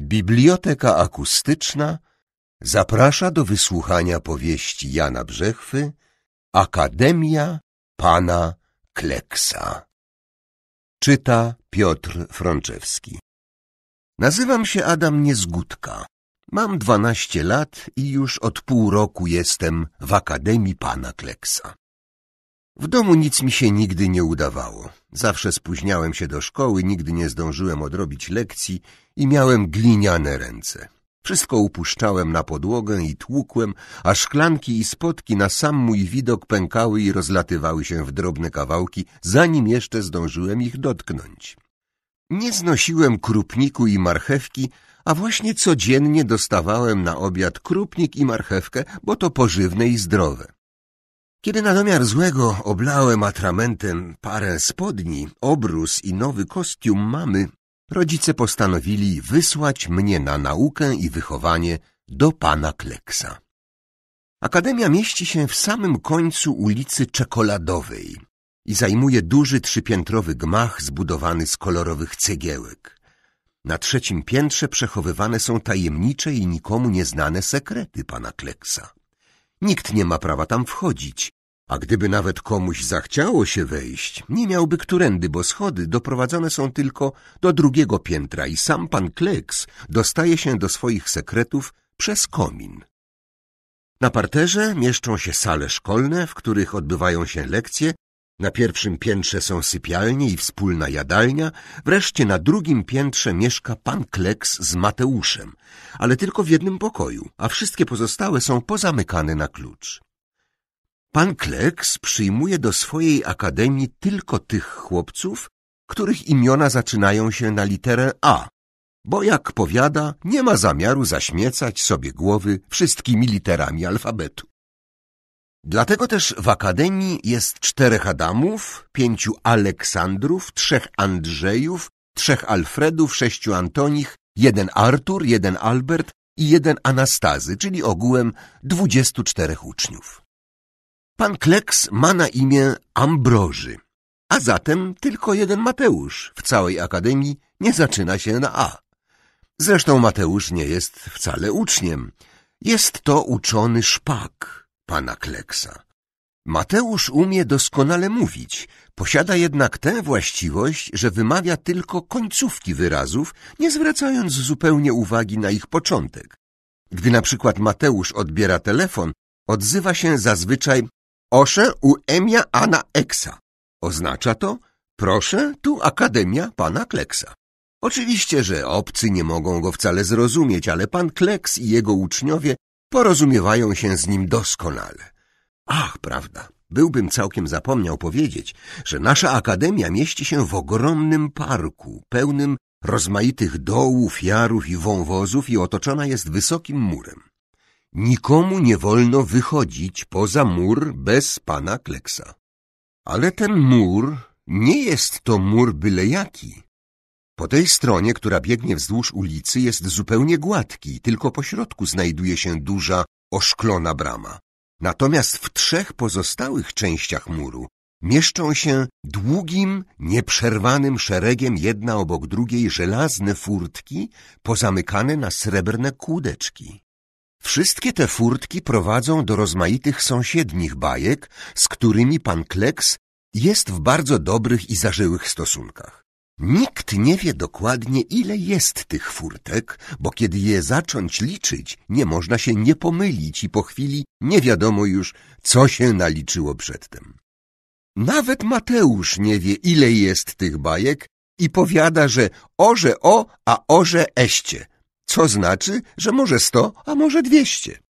Biblioteka akustyczna zaprasza do wysłuchania powieści Jana Brzechwy Akademia Pana Kleksa. Czyta Piotr Frączewski. Nazywam się Adam Niezgódka. Mam dwanaście lat i już od pół roku jestem w Akademii Pana Kleksa. W domu nic mi się nigdy nie udawało. Zawsze spóźniałem się do szkoły, nigdy nie zdążyłem odrobić lekcji i miałem gliniane ręce. Wszystko upuszczałem na podłogę i tłukłem, a szklanki i spotki na sam mój widok pękały i rozlatywały się w drobne kawałki, zanim jeszcze zdążyłem ich dotknąć. Nie znosiłem krupniku i marchewki, a właśnie codziennie dostawałem na obiad krupnik i marchewkę, bo to pożywne i zdrowe. Kiedy na domiar złego oblałem atramentem parę spodni, obrus i nowy kostium mamy, rodzice postanowili wysłać mnie na naukę i wychowanie do pana Kleksa. Akademia mieści się w samym końcu ulicy Czekoladowej i zajmuje duży trzypiętrowy gmach zbudowany z kolorowych cegiełek. Na trzecim piętrze przechowywane są tajemnicze i nikomu nieznane sekrety pana Kleksa. Nikt nie ma prawa tam wchodzić. A gdyby nawet komuś zachciało się wejść, nie miałby którędy, bo schody doprowadzone są tylko do drugiego piętra i sam pan Kleks dostaje się do swoich sekretów przez komin. Na parterze mieszczą się sale szkolne, w których odbywają się lekcje na pierwszym piętrze są sypialnie i wspólna jadalnia, wreszcie na drugim piętrze mieszka pan Kleks z Mateuszem, ale tylko w jednym pokoju, a wszystkie pozostałe są pozamykane na klucz. Pan Kleks przyjmuje do swojej akademii tylko tych chłopców, których imiona zaczynają się na literę A, bo jak powiada, nie ma zamiaru zaśmiecać sobie głowy wszystkimi literami alfabetu. Dlatego też w Akademii jest czterech Adamów, pięciu Aleksandrów, trzech Andrzejów, trzech Alfredów, sześciu Antonich, jeden Artur, jeden Albert i jeden Anastazy, czyli ogółem dwudziestu czterech uczniów. Pan Kleks ma na imię Ambroży, a zatem tylko jeden Mateusz w całej Akademii nie zaczyna się na A. Zresztą Mateusz nie jest wcale uczniem. Jest to uczony szpak pana Kleksa. Mateusz umie doskonale mówić, posiada jednak tę właściwość, że wymawia tylko końcówki wyrazów, nie zwracając zupełnie uwagi na ich początek. Gdy na przykład Mateusz odbiera telefon, odzywa się zazwyczaj Osze u Emia Ana exa. Oznacza to Proszę, tu Akademia Pana Kleksa. Oczywiście, że obcy nie mogą go wcale zrozumieć, ale pan Kleks i jego uczniowie Porozumiewają się z nim doskonale. Ach, prawda, byłbym całkiem zapomniał powiedzieć, że nasza akademia mieści się w ogromnym parku, pełnym rozmaitych dołów, jarów i wąwozów i otoczona jest wysokim murem. Nikomu nie wolno wychodzić poza mur bez pana Kleksa. Ale ten mur nie jest to mur byle jaki. Po tej stronie, która biegnie wzdłuż ulicy, jest zupełnie gładki, tylko po środku znajduje się duża, oszklona brama. Natomiast w trzech pozostałych częściach muru mieszczą się długim, nieprzerwanym szeregiem jedna obok drugiej żelazne furtki pozamykane na srebrne kłódeczki. Wszystkie te furtki prowadzą do rozmaitych sąsiednich bajek, z którymi pan Kleks jest w bardzo dobrych i zażyłych stosunkach. Nikt nie wie dokładnie, ile jest tych furtek, bo kiedy je zacząć liczyć, nie można się nie pomylić i po chwili nie wiadomo już, co się naliczyło przedtem. Nawet Mateusz nie wie, ile jest tych bajek i powiada, że orze o, a orze eście, co znaczy, że może sto, a może dwieście.